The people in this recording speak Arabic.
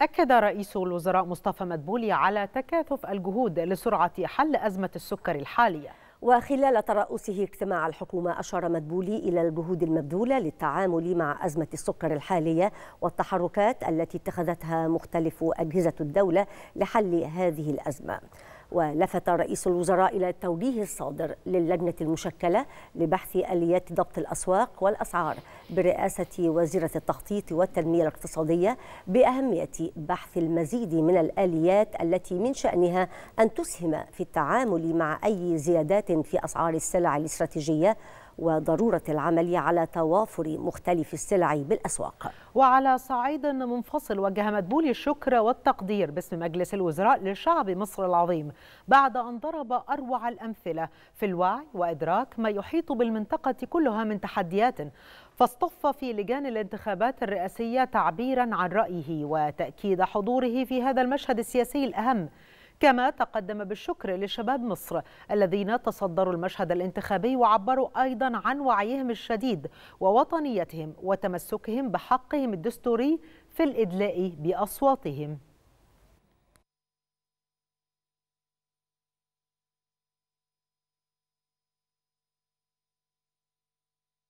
أكد رئيس الوزراء مصطفى مدبولي على تكاثف الجهود لسرعة حل أزمة السكر الحالية وخلال ترأسه اجتماع الحكومة أشار مدبولي إلى الجهود المبذولة للتعامل مع أزمة السكر الحالية والتحركات التي اتخذتها مختلف أجهزة الدولة لحل هذه الأزمة ولفت رئيس الوزراء إلى التوجيه الصادر للجنة المشكلة لبحث آليات ضبط الأسواق والأسعار برئاسة وزيرة التخطيط والتنمية الاقتصادية بأهمية بحث المزيد من الآليات التي من شأنها أن تسهم في التعامل مع أي زيادات في أسعار السلع الاستراتيجية وضرورة العمل على توافر مختلف السلع بالأسواق وعلى صعيد منفصل وجه مدبول الشكر والتقدير باسم مجلس الوزراء لشعب مصر العظيم بعد أن ضرب أروع الأمثلة في الوعي وإدراك ما يحيط بالمنطقة كلها من تحديات فاصطف في لجان الانتخابات الرئاسية تعبيرا عن رأيه وتأكيد حضوره في هذا المشهد السياسي الأهم كما تقدم بالشكر لشباب مصر الذين تصدروا المشهد الانتخابي وعبروا أيضا عن وعيهم الشديد ووطنيتهم وتمسكهم بحقهم الدستوري في الإدلاء بأصواتهم